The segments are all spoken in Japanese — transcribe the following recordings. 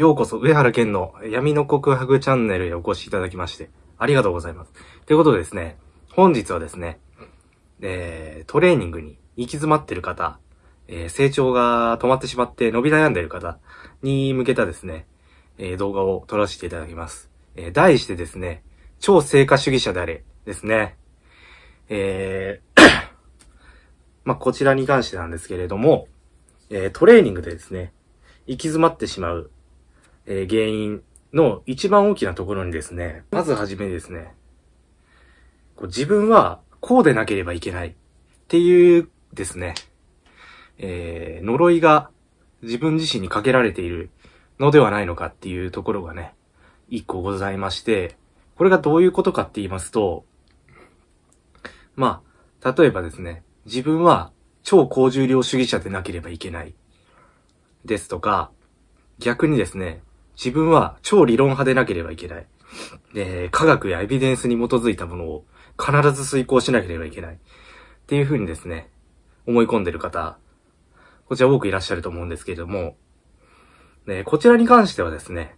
ようこそ上原健の闇の告白チャンネルへお越しいただきまして、ありがとうございます。ということでですね、本日はですね、えー、トレーニングに行き詰まってる方、えー、成長が止まってしまって伸び悩んでる方に向けたですね、えー、動画を撮らせていただきます。えー、題してですね、超成果主義者であれですね。えー まこちらに関してなんですけれども、えー、トレーニングでですね、行き詰まってしまうえ原因の一番大きなところにですね、まずはじめにですね、こう自分はこうでなければいけないっていうですね、えー、呪いが自分自身にかけられているのではないのかっていうところがね、一個ございまして、これがどういうことかって言いますと、まあ、例えばですね、自分は超高重量主義者でなければいけない。ですとか、逆にですね、自分は超理論派でなければいけない。で、科学やエビデンスに基づいたものを必ず遂行しなければいけない。っていう風にですね、思い込んでる方、こちら多くいらっしゃると思うんですけれども、でこちらに関してはですね、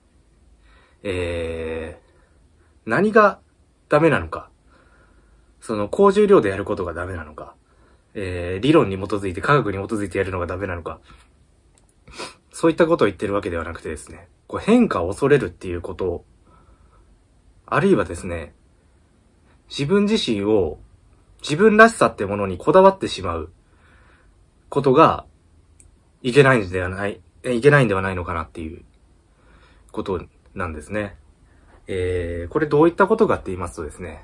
えー、何がダメなのか、その、高重量でやることがダメなのか、えー、理論に基づいて、科学に基づいてやるのがダメなのか、そういったことを言ってるわけではなくてですね、こう変化を恐れるっていうことあるいはですね、自分自身を自分らしさってものにこだわってしまうことがいけないんではない、いけないんではないのかなっていうことなんですね。えー、これどういったことかって言いますとですね、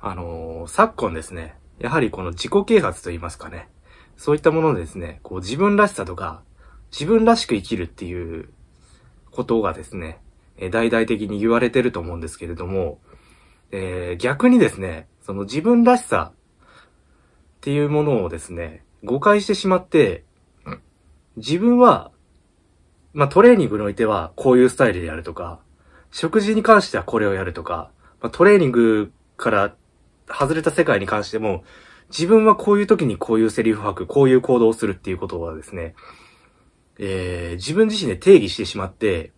あのー、昨今ですね、やはりこの自己啓発と言いますかね、そういったものでですね、こう自分らしさとか自分らしく生きるっていうことがですね、え大々的に言われてると思うんですけれども、えー、逆にですね、その自分らしさっていうものをですね、誤解してしまって、自分は、まあ、トレーニングにおいてはこういうスタイルでやるとか、食事に関してはこれをやるとか、まあ、トレーニングから外れた世界に関しても、自分はこういう時にこういうセリフを吐く、こういう行動をするっていうことはですね、えー、自分自身で定義してしまって、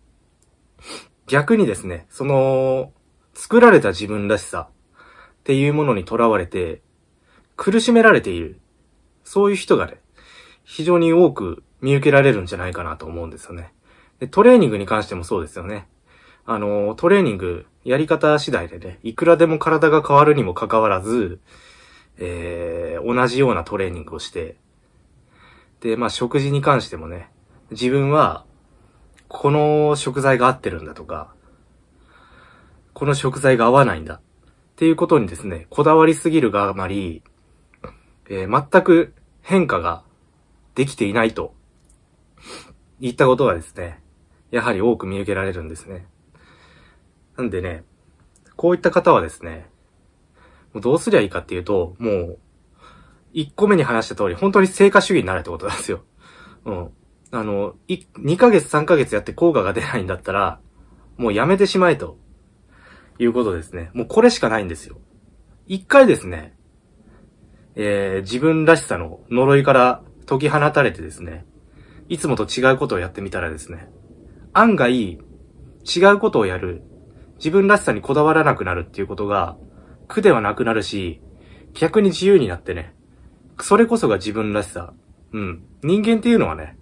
逆にですね、その、作られた自分らしさっていうものにとらわれて、苦しめられている。そういう人がね、非常に多く見受けられるんじゃないかなと思うんですよね。でトレーニングに関してもそうですよね。あの、トレーニング、やり方次第でね、いくらでも体が変わるにもかかわらず、えー、同じようなトレーニングをして、で、まあ食事に関してもね、自分は、この食材が合ってるんだとか、この食材が合わないんだ。っていうことにですね、こだわりすぎるがあまり、えー、全く変化ができていないと、言ったことがですね、やはり多く見受けられるんですね。なんでね、こういった方はですね、もうどうすりゃいいかっていうと、もう、1個目に話した通り、本当に成果主義になるってことなんですよ。うん。あの、2ヶ月3ヶ月やって効果が出ないんだったら、もうやめてしまえと、いうことですね。もうこれしかないんですよ。一回ですね、えー、自分らしさの呪いから解き放たれてですね、いつもと違うことをやってみたらですね、案外、違うことをやる、自分らしさにこだわらなくなるっていうことが、苦ではなくなるし、逆に自由になってね、それこそが自分らしさ。うん。人間っていうのはね、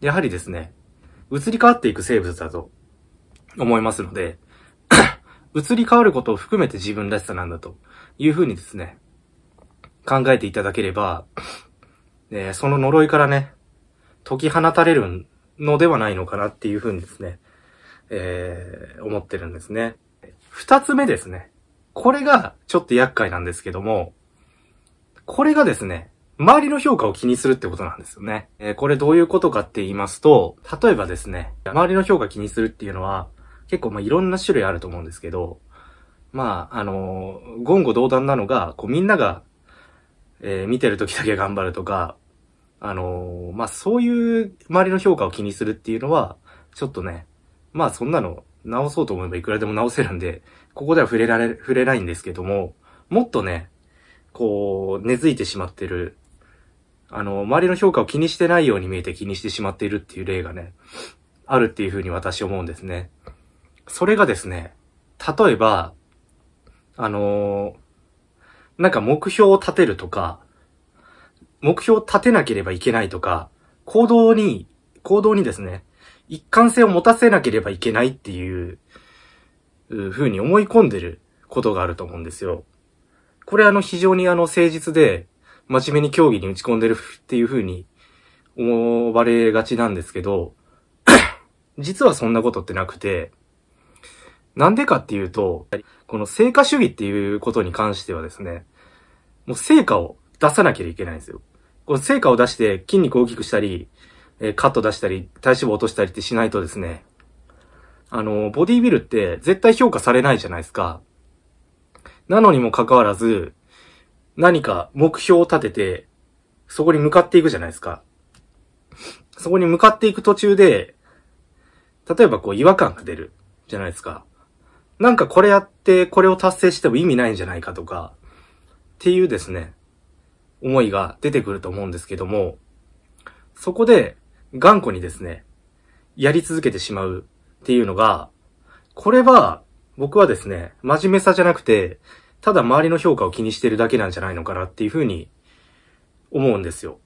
やはりですね、移り変わっていく生物だと思いますので、移り変わることを含めて自分らしさなんだというふうにですね、考えていただければ、えー、その呪いからね、解き放たれるのではないのかなっていうふうにですね、えー、思ってるんですね。二つ目ですね。これがちょっと厄介なんですけども、これがですね、周りの評価を気にするってことなんですよね。えー、これどういうことかって言いますと、例えばですね、周りの評価気にするっていうのは、結構まあいろんな種類あると思うんですけど、まあ、あのー、言語道断なのが、こうみんなが、えー、見てる時だけ頑張るとか、あのー、まあそういう周りの評価を気にするっていうのは、ちょっとね、まあそんなの直そうと思えばいくらでも直せるんで、ここでは触れられ、触れないんですけども、もっとね、こう、根付いてしまってるあの、周りの評価を気にしてないように見えて気にしてしまっているっていう例がね、あるっていうふうに私思うんですね。それがですね、例えば、あのー、なんか目標を立てるとか、目標を立てなければいけないとか、行動に、行動にですね、一貫性を持たせなければいけないっていう、うふうに思い込んでることがあると思うんですよ。これあの非常にあの誠実で、真面目に競技に打ち込んでるっていう風に思われがちなんですけど、実はそんなことってなくて、なんでかっていうと、この成果主義っていうことに関してはですね、もう成果を出さなきゃいけないんですよ。この成果を出して筋肉を大きくしたり、えカット出したり、体脂肪落としたりってしないとですね、あの、ボディビルって絶対評価されないじゃないですか。なのにもかかわらず、何か目標を立てて、そこに向かっていくじゃないですか。そこに向かっていく途中で、例えばこう違和感が出るじゃないですか。なんかこれやってこれを達成しても意味ないんじゃないかとか、っていうですね、思いが出てくると思うんですけども、そこで頑固にですね、やり続けてしまうっていうのが、これは僕はですね、真面目さじゃなくて、ただ周りの評価を気にしてるだけなんじゃないのかなっていうふうに思うんですよ。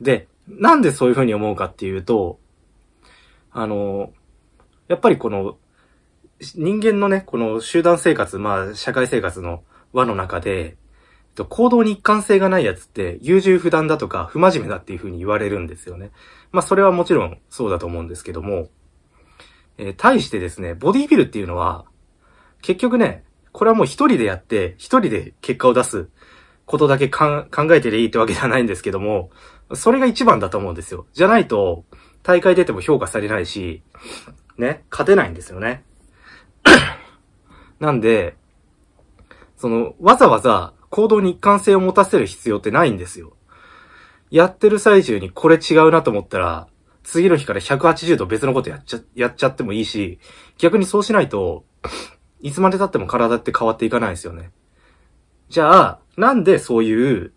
で、なんでそういうふうに思うかっていうと、あの、やっぱりこの、人間のね、この集団生活、まあ、社会生活の輪の中で、行動に一貫性がないやつって、優柔不断だとか、不真面目だっていうふうに言われるんですよね。まあ、それはもちろんそうだと思うんですけども、えー、対してですね、ボディビルっていうのは、結局ね、これはもう一人でやって、一人で結果を出すことだけ考えてでいいってわけではないんですけども、それが一番だと思うんですよ。じゃないと、大会出ても評価されないし、ね、勝てないんですよね。なんで、その、わざわざ行動に一貫性を持たせる必要ってないんですよ。やってる最中にこれ違うなと思ったら、次の日から180度別のことやっちゃ、やっちゃってもいいし、逆にそうしないと、いつまで経っても体って変わっていかないですよね。じゃあ、なんでそういう、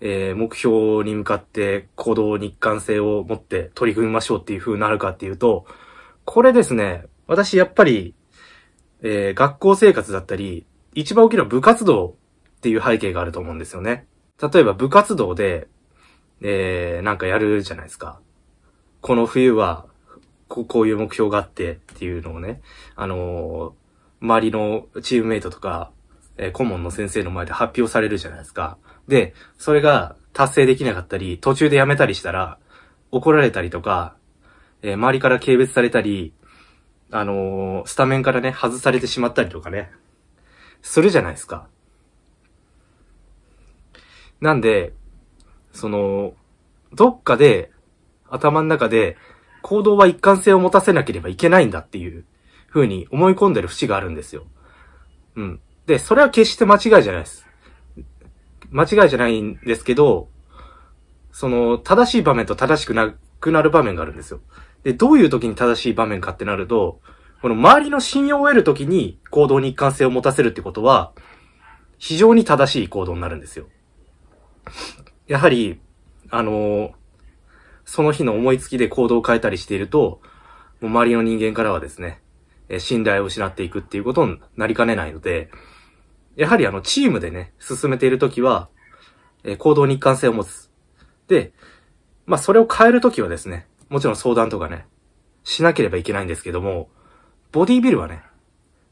えー、目標に向かって行動日韓性を持って取り組みましょうっていう風になるかっていうと、これですね、私やっぱり、えー、学校生活だったり、一番大きな部活動っていう背景があると思うんですよね。例えば部活動で、えー、なんかやるじゃないですか。この冬はこ、こういう目標があってっていうのをね、あのー周りのチームメイトとか、えー、顧問の先生の前で発表されるじゃないですか。で、それが達成できなかったり、途中でやめたりしたら、怒られたりとか、えー、周りから軽蔑されたり、あのー、スタメンからね、外されてしまったりとかね、するじゃないですか。なんで、その、どっかで、頭の中で、行動は一貫性を持たせなければいけないんだっていう風に思い込んでる節があるんですよ。うん。で、それは決して間違いじゃないです。間違いじゃないんですけど、その、正しい場面と正しくなくなる場面があるんですよ。で、どういう時に正しい場面かってなると、この周りの信用を得る時に行動に一貫性を持たせるってことは、非常に正しい行動になるんですよ。やはり、あのー、その日の思いつきで行動を変えたりしていると、もう周りの人間からはですね、え信頼を失っていくっていうことになりかねないので、やはりあの、チームでね、進めているときは、え行動に一貫性を持つ。で、まあ、それを変えるときはですね、もちろん相談とかね、しなければいけないんですけども、ボディビルはね、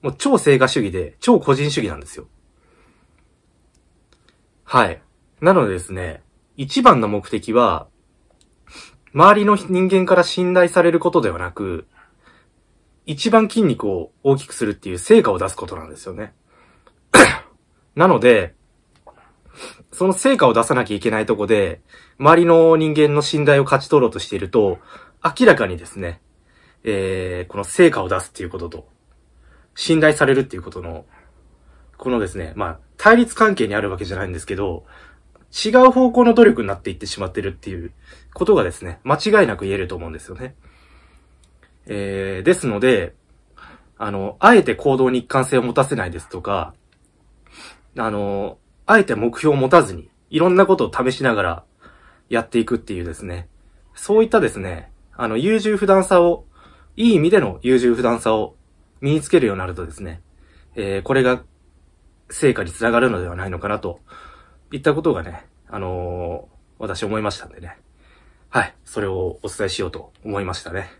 もう超成果主義で、超個人主義なんですよ。はい。なのでですね、一番の目的は、周りの人間から信頼されることではなく、一番筋肉を大きくするっていう成果を出すことなんですよね。なので、その成果を出さなきゃいけないとこで、周りの人間の信頼を勝ち取ろうとしていると、明らかにですね、えー、この成果を出すっていうことと、信頼されるっていうことの、このですね、まあ、対立関係にあるわけじゃないんですけど、違う方向の努力になっていってしまってるっていうことがですね、間違いなく言えると思うんですよね。えー、ですので、あの、あえて行動に一貫性を持たせないですとか、あの、あえて目標を持たずに、いろんなことを試しながらやっていくっていうですね、そういったですね、あの、優柔不断さを、いい意味での優柔不断さを身につけるようになるとですね、えー、これが成果につながるのではないのかなと、いったことがね、あのー、私思いましたんでね。はい、それをお伝えしようと思いましたね。